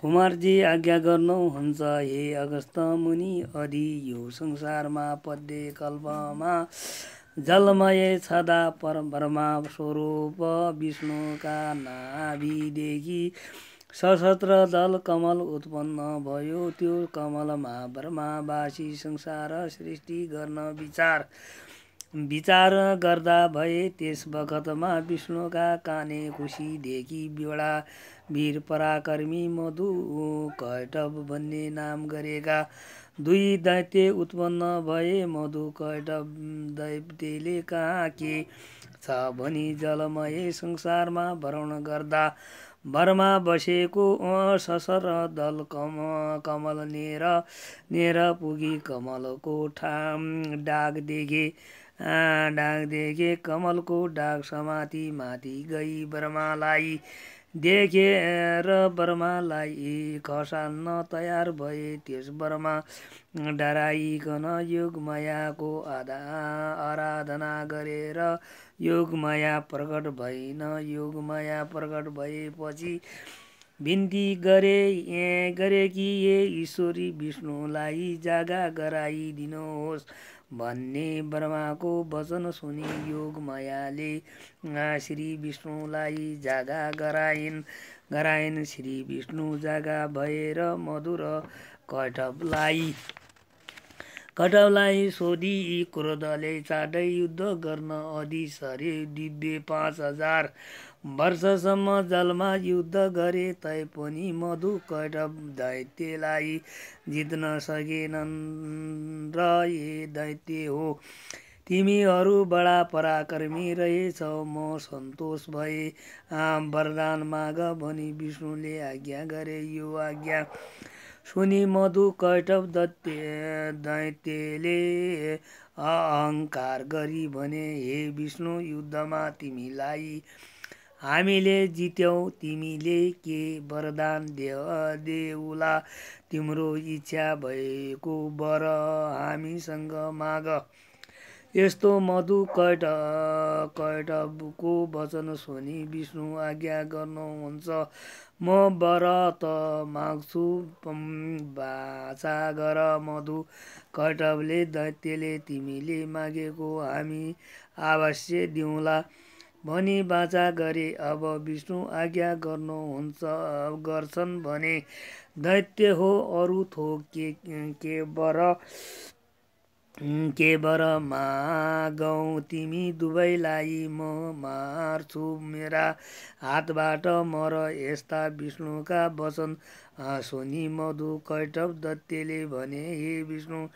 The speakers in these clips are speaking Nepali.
कुमारजी आज्ञा गर्नुहुन्छ हे अगस्त मुनि अधि यो संसारमा पद्य कल्पमा जलमय छदा परमा स्वरूप विष्णुका नाभिदेखि सशस्त्र दल कमल उत्पन्न भयो त्यो कमलमा ब्रह्मावासी संसार सृष्टि गर्न विचार विचार गर्दा भए त्यस बखतमा विष्णुका काने देखी बिवडा वीर पराकर्मी मधु कैटव भन्ने नाम गरेका दुई दैत्य उत्पन्न भए मधु कैटव दैत्यले कहाँ के छ भनी जलमय संसारमा भ्रमण गर्दा भरमा बसेको ससर दल कम कमल नेर नेर पुगी कमलको ठाम डाग देखे देखे कमलको डाक समाति माथि गई बर्मालाई देखे र बर्मालाई खसाल्न तयार भए त्यस बर्मा डराइकन योगमायाको आधा आराधना गरेर योगमाया प्रकट भइन योगमाया प्रकट भएपछि बिन्ती गरे ए गरे कि ए ईश्वरी विष्णुलाई जागा गराइदिनुहोस् भन्ने ब्रह्माको वचन सुनि योगमायाले श्री विष्णुलाई जागा गराइन् गराइन् श्री विष्णु जागा भएर मधुर कटपलाई कटवलाई सोधी क्रोधले चाँडै युद्ध गर्न अधि सरे दिव्य पाँच हजार वर्षसम्म जलमा युद्ध गरे तैपनि मधु कैटव दैत्यलाई जित्न सकेनन् र ए दैत्य हो तिमीहरू बडा पराक्रमी रहेछौ म सन्तोष भए वरदान माग भनी विष्णुले आज्ञा गरे यो आज्ञा सुनि मधु कैटव दत्य दैत्यले अहङ्कार गरी भने हे विष्णु युद्धमा तिमीलाई हामीले जित्यौँ तिमीले के वरदान देऊला तिम्रो इच्छा भएको वर हामीसँग माग यस्तो मधु कैट कैटको वचन सुनि विष्णु आज्ञा गर्नुहुन्छ म वर त माग्छु भाषा गर मधु कैटवले दैत्यले तिमीले मागेको हामी अवश्य दिउँला भनी बाजा गरे अब विष्णु आज्ञा गर्नुहुन्छ गर्छन् भने दैत्य हो अरू थोक के के बर के बर तिमी दुवैलाई म मार्छु मेरा हातबाट मर यस्ता विष्णुका वचन सोनी मधु कैटव दत्तेले भने हे विष्णु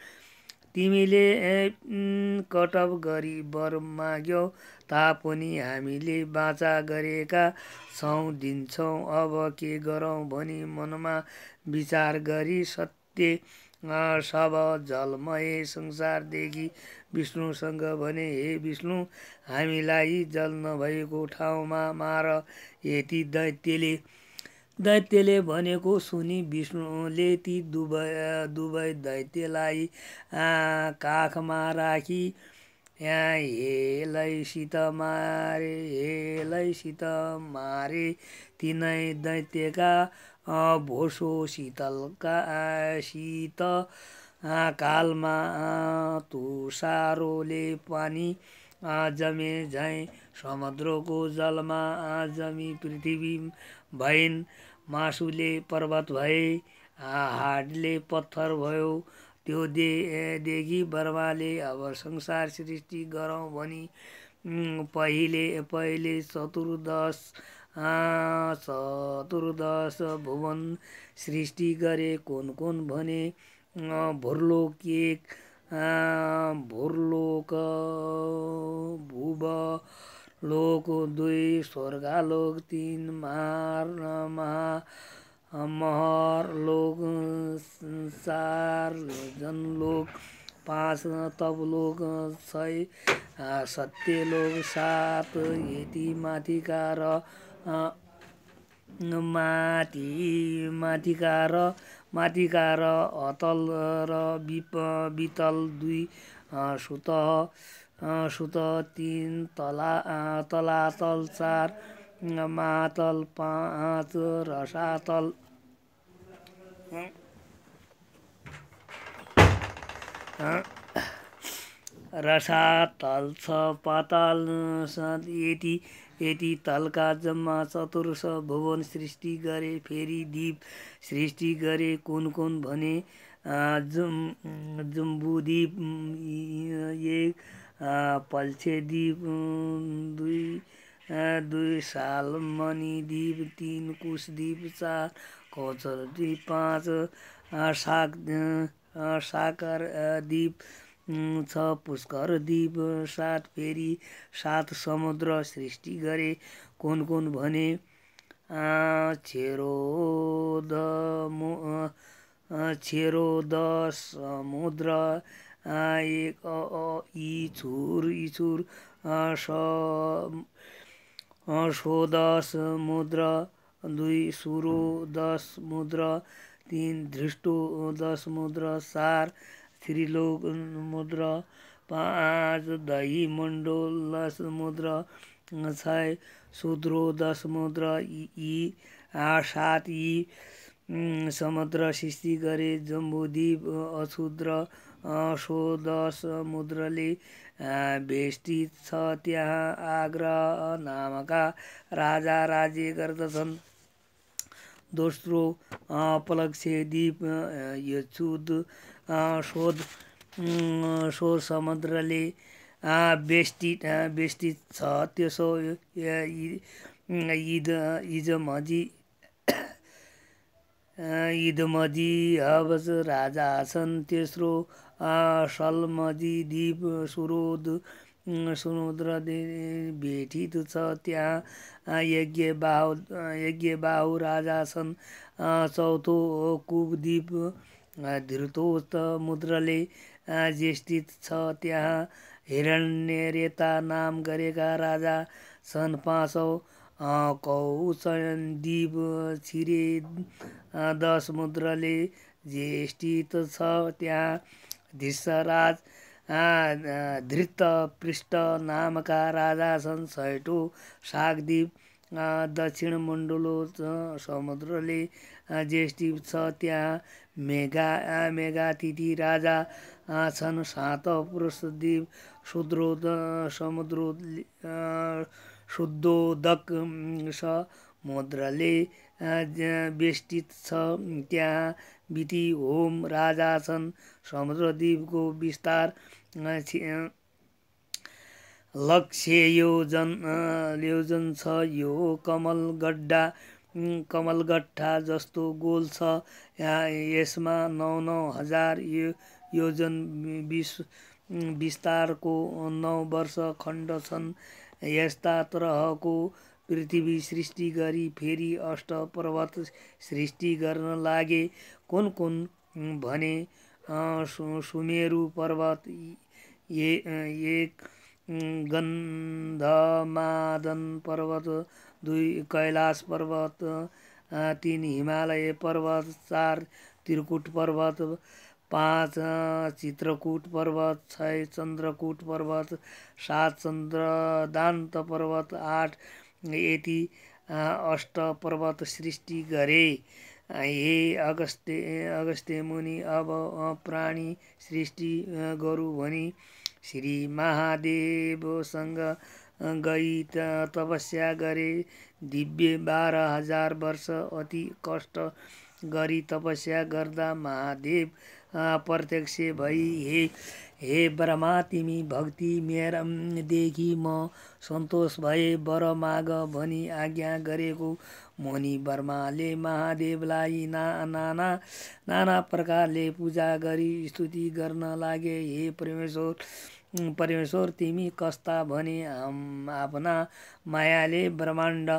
तिमीले कटअप गरी बर माग्यौ तापनि हामीले बाचा गरेका छौँ दिन्छौँ अब के गरौँ भनी मनमा विचार गरी सत्य सब जलमय संसारदेखि विष्णुसँग भने हे विष्णु हामीलाई जल नभएको ठाउँमा मार यति दैत्यले दैत्यले भनेको सुनि विष्णुले ती दुबै दुवै दैत्यलाई काखमा राखी सित मारे सित मारे तिनै दैत्यका भोसो शीतलका शीत कालमा तुसारोले पानी जमे झैँ समुद्रको जलमा जमी पृथ्वी भइन् मासुले पर्वत भए हाडले पत्थर भयो त्यो दे देखि बर्माले अब संसार सृष्टि गरौँ भनी पहिले पहिले चतुर्दश चतुर्दश भुवन सृष्टि गरे कुन कुन भने भुर्लोक एक भुर्लोक भुव लोक दुई स्वर्गलोक तिन मार महा लोक लोक जन लोक पाँच तब लोक सय सत्य लोक सात यति माथिका र माथि माथिका र माथिका र हतल र बितल दुई सुत सुत तिन तला तलातल चार मातल पाँच रसातल रसातल छ पाताल यति यति तलका जम्मा चतुर्स भुवन सृष्टि गरे फेरि दीप सृष्टि गरे कुन कुन भने जुम जुम्बुदीप एक पल्छेदीप दुई दुई मणिदीप तिन कुशद्वीप चार कचरद्वीप पाँच साकर दीप छ दीप सात फेरि सात समुद्र सृष्टि गरे कुन कुन भने छेरो द समुद्र एक अ इ सो दस मुद्रा दुई सुरो दस मुद्रा तिन धृष्टो दस मुद्रा चार त्रिलोक मुद्रा पाँच दही मण्डल दस मुद्रा छ सुद्रो दस मुद्रा यी सात यी समुद्र सृष्टि गरे जम्बुद्वीप अछुद्र समुद्रले भेष्टित छ त्यहाँ आग्रह नामका राजा राज्य गर्दछन् दोस्रो द्वीप यचुद शोध शोध समुद्रले बेष्टित बेष्टित छ त्यसो इद इजमजी इदमदी हब्ज राजा हासन तेस्रो सलमदी दिप सुरोद समुद्र भेटित छ त्यहाँ यज्ञ बाहु राजा छन् चौथो कुपद्वीप धृतोस्त मुद्रले ज्येष्ठित छ त्यहाँ हिरण्यरेता नाम गरेका राजा छन् पाँचौँ कौचन दीप छिरे द समुद्रले झेष्टित छ त्यहाँ धिसराज धृत पृष्ठ नामका राजा छन् छैटौँ सागदीप दक्षिण मण्डलो समुद्रले ज्येष्ठीप छ त्यहाँ मेगा मेगातिथि राजा छन् सात पुरुषद्वीप शुद्रोद समुद्रो शुद्धोदक समुद्रले बेष्टित छ त्यहाँ विधि होम राजा छन् समुद्रद्वीपको विस्तार लक्ष्योजन योजन छ यो कमल गड्डा कमलगट्ठा जस्तो गोल छ यसमा नौ नौ हजार यो योजन विस विस्तारको नौ वर्ष खण्ड छन् यस्ता तरहको पृथ्वी सृष्टि गरी फेरि अष्ट पर्वत सृष्टि गर्न लागे कुन कुन भने सुमेरु पर्वत ए एक गन्धमादन पर्वत दुई कैलाश पर्वत तिन हिमालय पर्वत चार त्रिकुट पर्वत पाँच चित्रकूट पर्वत छ चन्द्रकूट पर्वत सात चन्द्र चन्द्रदान्त पर्वत आठ यति अष्ट पर्वत सृष्टि गरे हे अगस्त्य अगस्त्य मुनि अब प्राणी सृष्टि गरू भनी श्री महादेवसँग गई तपस्या गरे दिव्य बाह्र हजार वर्ष अति कष्ट गरी तपस्या गर्दा महादेव प्रत्यक्ष भई हे हे ब्रह्मा तिमी भक्ति मेरदेखि म सन्तोष भए बर माग भनी आज्ञा गरेको मुनि ब्रह्माले महादेवलाई ना नाना नाना प्रकारले पूजा गरी स्तुति गर्न लागे हे परमेश्वर परमेश्वर तिमी कस्ता भने आफ्ना मायाले ब्रह्माण्ड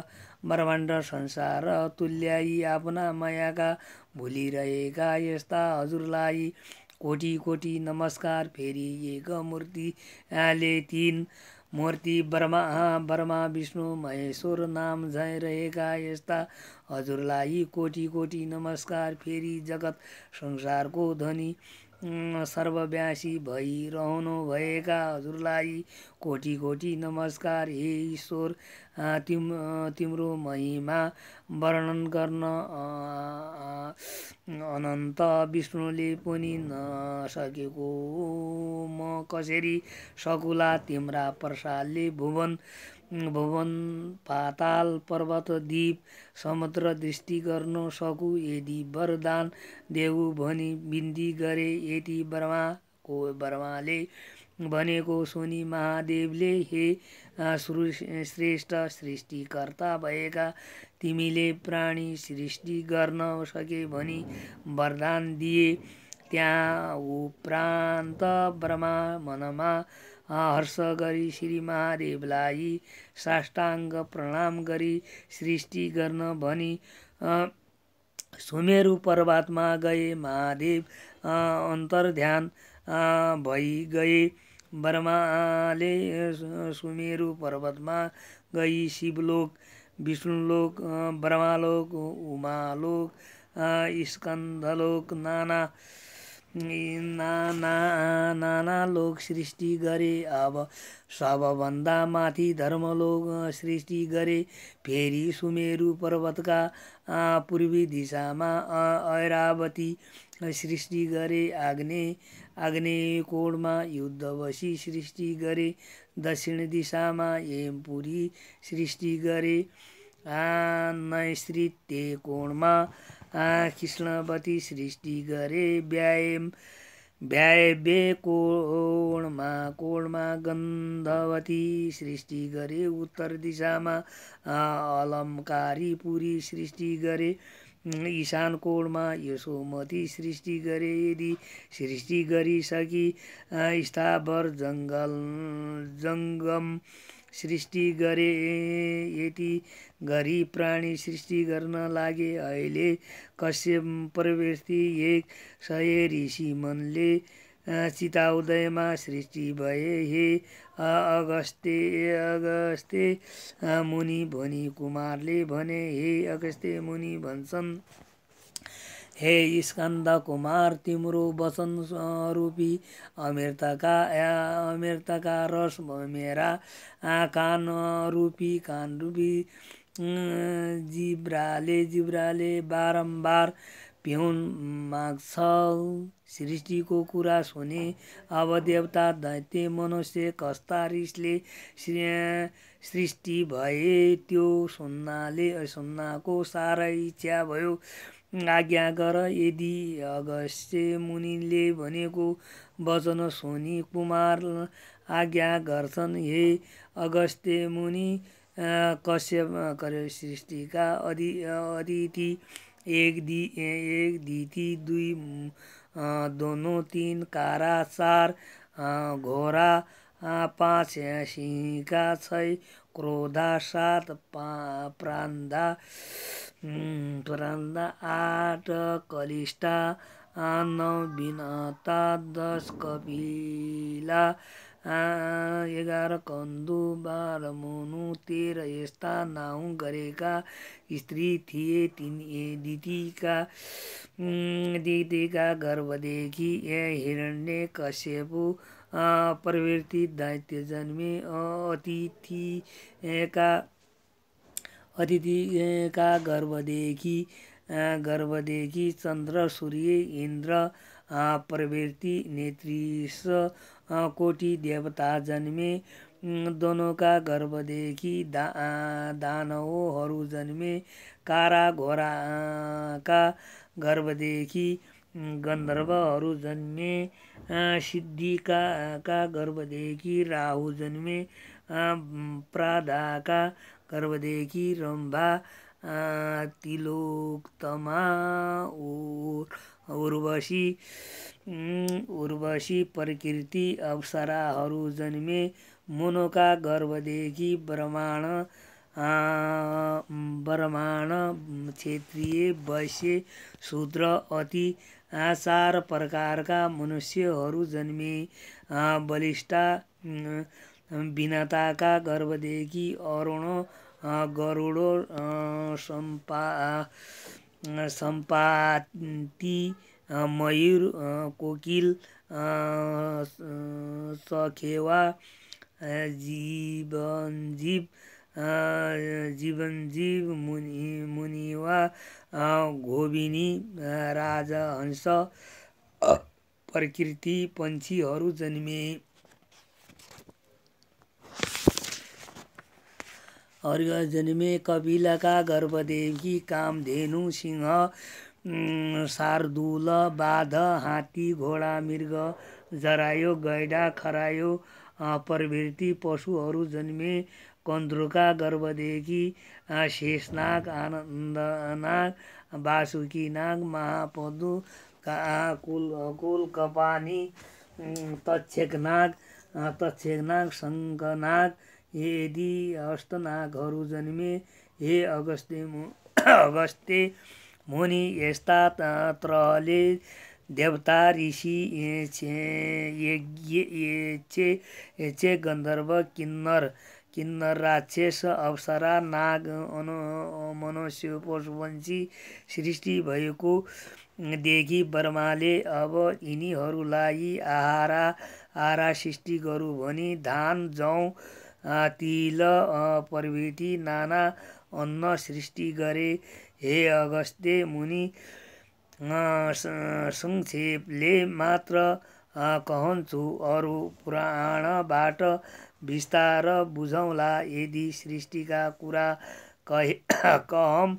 ब्रह्माण्ड संसार तुल्याई आफ्ना मायाका भुलिरहेका यस्ता हजुरलाई कोटी कोटी नमस्कार फेरि एक मूर्ति आले तिन मूर्ति ब्रह्मा ब्रह्मा विष्णु महेश्वर नाम रहेका यस्ता हजुरलाई कोटी कोटी नमस्कार फेरि जगत संसारको धनी सर्वव्यासी भएका हजुरलाई कोटी कोटी नमस्कार हे ईश्वर तिम तिम्रो महिमा वर्णन गर्न अनन्त विष्णुले पनि नसकेको म कसरी सकुला तिम्रा प्रसादले भुवन भुवन पाताल पर्वत दीप समुद्र दृष्टि गर्न सकु यदि वरदान देऊ भनी बिन्दी गरे यति ब्रह्माको ब्रह्माले भनेको सोनी महादेवले हे श्रेष्ठ सृष्टिकर्ता भएका तिमीले प्राणी सृष्टि गर्न सके भनी वरदान दिए त्यहाँ उपरान्त ब्रह्मा मनमा हर्ष गरी श्री महादेवलाई साष्टाङ्ग प्रणाम गरी सृष्टि गर्न भनी सुमेरु पर्वतमा गए महादेव अन्तर्ध्यान भई गए ब्रह्माले सुमेरु पर्वतमा गई शिवलोक विष्णुलोक ब्रह्मालोक उमालोक स्कन्दलोक नाना नाना नाना लोक सृष्टि गरे अब सबभन्दा माथि धर्मलोक सृष्टि गरे फेरि सुमेरु पर्वतका पूर्वी दिशामा ऐरावती सृष्टि गरे आग्ने आग्ने कोणमा युद्धवशी सृष्टि गरे दक्षिण दिशामा एमपुरी सृष्टि गरे नैसृत्य कोणमा कृष्णवती सृष्टि गरे व्यायम कोणमा कोणमा गन्धवती सृष्टि गरे उत्तर दिशामा अलमकारी पुरी सृष्टि गरे ईशान कोणमा यशोमती सृष्टि गरे यदि सृष्टि गरिसकी स्थावर जङ्गल जङ्गम सृष्टि गरे यति गरी प्राणी सृष्टि गर्न लागे अहिले कश्यप प्रवृत्ति एक सय ऋषि मनले चिताउदयमा सृष्टि भए हे अगस्ते अगस्ते मुनि भनी कुमारले भने हे अगस्ते मुनि भन्छन् हे स्कन्द कुमार तिम्रो वचन रूपी अमृतका अमृतका रस मेरा कान रूपी कान रूपी जिब्राले जिब्राले बारम्बार पिउन माग्छ सृष्टिको कुरा सुने अब देवता दैत्य मनुष्य कस्ता रिसले सृष्टि भए त्यो सुन्नाले सुन्नाको साह्रै इच्छा भयो आज्ञा गर यदि अगस्त्य मुनिले भनेको वचन सोनी कुमार आज्ञा गर्छन् हे अगस्त्य मुनि कश्यप सृष्टिका अधि अदिति एक दि एक दिति दुई दोनो तिन कारा चार घोडा पाँच सिंहका छै क्रोधा सात पा प्रान्धा प्रान्दा आठ कलिष्टा नौ बिनता दस कपिला एघार कन्दु बाह्र मुनु तेह्र यस्ता नाउँ गरेका स्त्री थिए तिन दिदीका दिदीका गर्भदेखि हिरण्य कश्यपु प्रवृत्ति दैत्य जन्मे अतिथिका अतिथिका गर्भदेखि गर्भदेखि चन्द्र सूर्य इन्द्र प्रवृत्ति नेत्रिस कोटि देवता जन्मे दोनोका गर्भदेखि दा दानवहरू जन्मे कारा घोराका गर्भदेखि गन्धर्वहरू जन्मे सिद्धिका का गर्भदेखि राहु जन्मे प्राधाका गर्भदेखि रम्भा तिलोक्तमा उर्वशी उर्वशी प्रकृति अप्सराहरू जन्मे मुनोका गर्भदेखि ब्रह्माण ब्रह्माण क्षेत्रीय वैश्य शूद्र अति चार प्रकारका मनुष्यहरू जन्मे बलिष्ठा भिन्नताका गर्भदेखि अरुण गरुडो सम्पा सम्पाती मयुर कोकिल सखेवा जीवनजीव जीवनजीव मुनि मुनिवा घोबिनी हंस प्रकृति पन्छीहरू जन्मे हरि जन्मे कपिलका गर्भदेवी कामधेनु सिंह शार्दुल बाध हात्ती घोडा मृग जरायो गैडा खरायो प्रवृत्ति पशुहरू जन्मे कन्द्रुका गर्भदेखि शेषनाग आनन्दनाग नाग महापदु कुल कुल कपानी नाग तक्षकनाग शङ्कनाग यदि नागहरू जन्मे हे अगस्ते अगस्ते मुनि यस्ता तत्रले देवता ऋषि छे गन्धर्व किन्नर किन्नर राक्षस अप्सरा नाग अनु मनुष्य पशुवंशी सृष्टि भएको देखि बर्माले अब यिनीहरूलाई आहारा आहारा सृष्टि गरौँ भने धान जाउँ तिल प्रभृति नाना अन्न सृष्टि गरे हे अगस्त्य मुनि संक्षेपले मात्र कहन्छु अरू पुराणबाट बिस्तार बुझौँला यदि सृष्टिका कुरा कहे कहम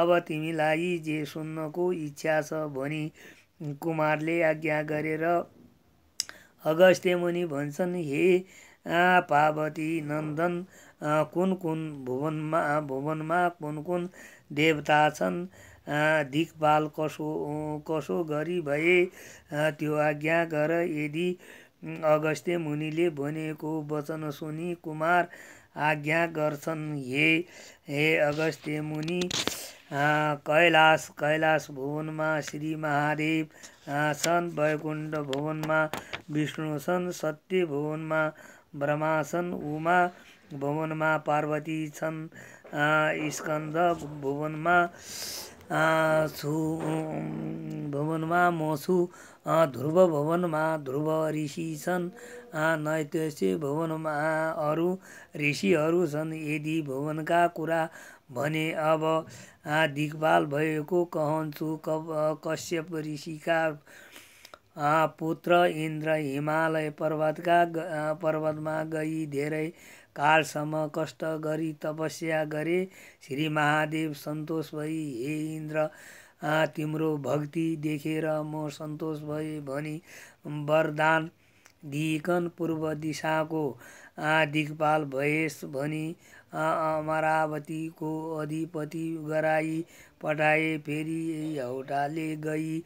अब तिमीलाई जे सुन्नको इच्छा छ भनी कुमारले आज्ञा गरेर अगस्त्य मुनि भन्छन् हे पार्वती नन्दन कुन कुन भुवनमा भुवनमा कुन कुन देवता छन् दिक्पाल कसो कसो गरी भए त्यो आज्ञा गर यदि अगस्त्य मुनिले भनेको वचन सुनि कुमार आज्ञा गर्छन् हे हे अगस्त्य मुनि कैलाश कैलाश भुवनमा श्री महादेव छन् वैकुण्ठ भुवनमा विष्णु छन् सत्य भुवनमा ब्रह्मा छन् उमा भुवनमा पार्वती छन् स्कन्द भुवनमा छु भुवनमा म छु ध्रुव भुवनमा ध्रुव ऋषि छन् नैत्य भुवनमा अरू ऋषिहरू छन् यदि भुवनका कुरा भने अब दिगपाल भएको कहन्छु कश्यप ऋषिका पुत्र इन्द्र हिमालय पर्वतका पर्वतमा गई धेरै कालसम्म कष्ट गरी तपस्या गरे श्री महादेव सन्तोष भई हे इन्द्र तिम्रो भक्ति देखेर म सन्तोष भएँ भनी वरदान दिइकन पूर्व दिशाको दिगपाल भएस भनी अमरावतीको अधिपति गराई पठाए फेरि एउटाले गई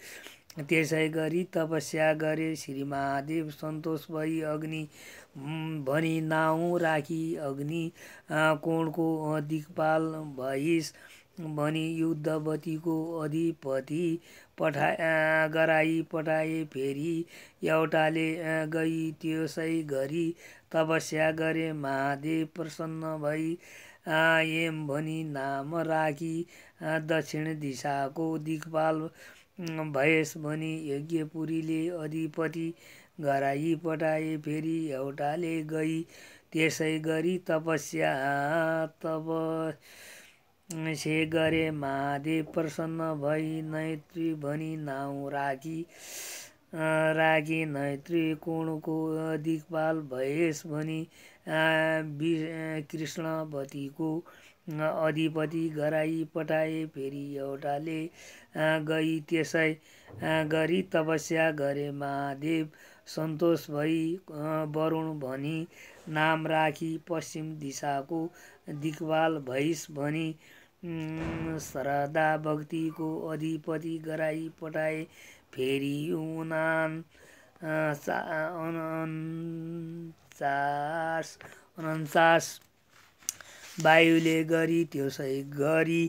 त्यसै गरी तपस्या गरे श्री महादेव सन्तोष भई अग्नि भनी नाउँ राखी अग्नि कोणको दिक्पाल भइस भनी युद्धवतीको अधिपति पठा गराई पठाए फेरि एउटाले गई त्यसै गरी तपस्या गरे महादेव प्रसन्न भई एम भनी नाम राखी दक्षिण दिशाको दिक्पाल भएस् भनी यज्ञपुरीले अधिपति गराई पठाए फेरि एउटाले गई त्यसै गरी तपस्या तप से गरे महादेव प्रसन्न भई नैत्री भनी नाउँ राखी राखी नैत्री कोणको दिक्पाल भएस भनी कृष्णवतीको अधिपति गराई पठाए फेरि एउटाले गई त्यसै गरी तपस्या गरे महादेव सन्तोष भई वरुण भनी नाम राखी पश्चिम दिशाको दिक्वाल भैस भनी श्रद्धा भक्तिको अधिपति गराई पठाए फेरि उनान चा उन्चास अनचास वायुले गरी त्यो सही गरी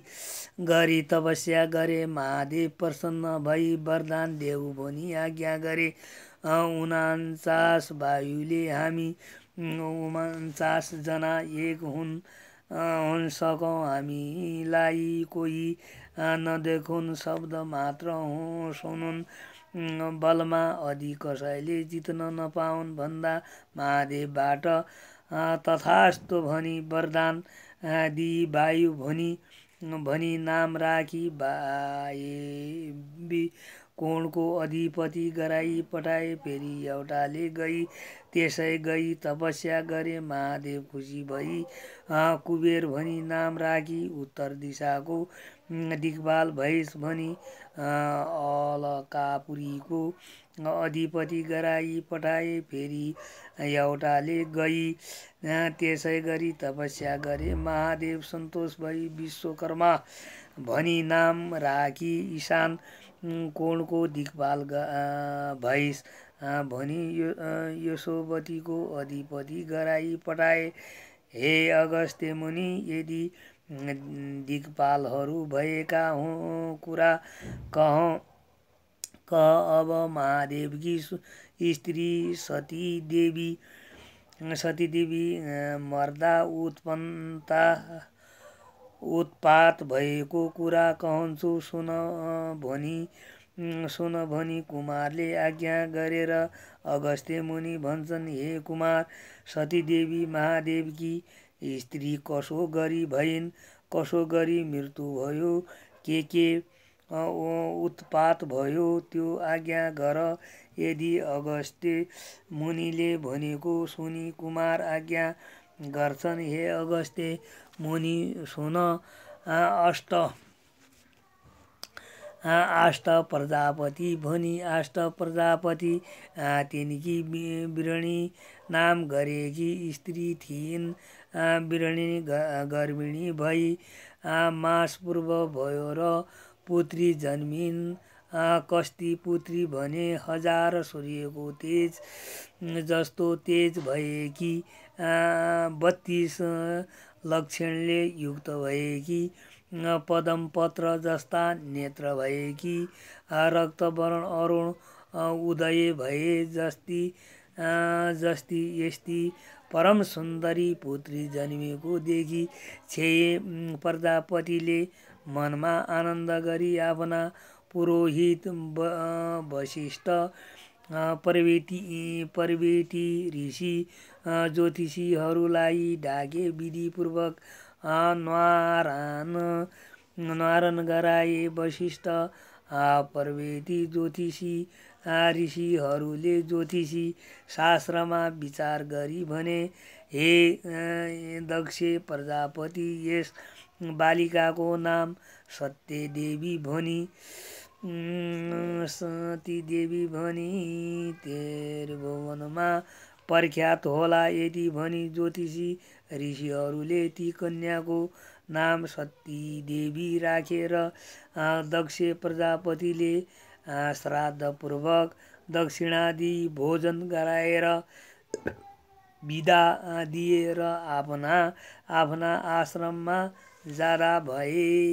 गरी तपस्या गरे महादेव प्रसन्न भई वरदान देऊ भनी आज्ञा गरे उनान्चास वायुले हामी उन्चासजना एक हुन् हुन सकौँ हामीलाई कोही नदेखुन् शब्द मात्र हो सुनुन् बलमा अधि कसैले जित्न नपाउन् भन्दा महादेवबाट तथास्तो भनी वरदान दिई वायु भनी भनी नाम राखी भाए कोणको अधिपति गराई पठाए फेरि एउटाले गई त्यसै गई तपस्या गरे महादेव खुसी भई कुबेर भनी नाम राखी उत्तर दिशाको दिग्बाल भैस भनी अलकापुरीको अधिपति गराई पठाए फेरि एउटाले गई त्यसै गरी तपस्या गरे महादेव सन्तोष भई विश्वकर्मा भनी नाम राखी ईशान कोणको दिखभाल भइस भनी यो यसोवतीको अधिपति गराई पठाए हे अगस्त्य मुनि यदि दिगपालहरू भएका हुँ कुरा कह कह अब महादेवकी स्त्री सती देवी देवी मर्दा उत्पन्नता उत्पात भएको कुरा कहन्छु सुन भनी सुन भनी कुमारले आज्ञा गरेर अगस्त्य मुनि भन्छन् हे कुमार देवी महादेवकी स्त्री कसो गरी भइन् कसो गरी मृत्यु भयो के के उत्पात भयो त्यो आज्ञा गर यदि अगस्त्य मुनिले भनेको सुनि कुमार आज्ञा गर्छन् हे अगस्त्य मुनि सुन अष्ट आष्ट प्रजापति भनी आष्ट प्रजापति तिनकी बिरणी नाम गरेकी स्त्री थिइन् बिरणी गर्भिणी भई मास पूर्व भयो र पुत्री जन्मिन् कस्ती पुत्री भने हजार सूर्यको तेज जस्तो तेज कि बत्तिस लक्षणले युक्त भएकी पदमपत्र जस्ता नेत्र भएकी रक्तवरण अरुण उदय भए जस्ती जस्ती यस्ती परम सुन्दरी पुत्री जन्मिएकोदेखि छे प्रजापतिले मनमा आनन्द गरी आफ्ना पुरोहित वशिष्ठ प्रवेटी प्रवेटी ऋषि ज्योतिषीहरूलाई ढाके विधिपूर्वक न्वारान न्वारन गराए वशिष्ठ प्रवेटी ज्योतिषी ऋषिहरूले ज्योतिषी शास्त्रमा विचार गरी भने हे दक्ष प्रजापति यस बालिकाको नाम सत्यदेवी भनी देवी भनी तेर भुवनमा प्रख्यात होला यदि भनी ज्योतिषी ऋषिहरूले ती कन्याको नाम देवी राखेर दक्ष प्रजापतिले श्राद्धपूर्वक दक्षिणादि भोजन गराएर बिदा दिएर आफ्ना आफ्ना आश्रममा जाँदा भए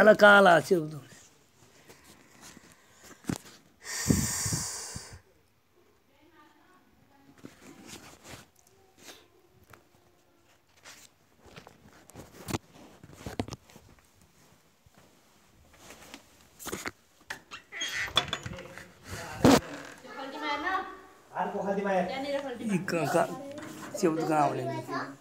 అలా కాలా చెబుతుంది 啊！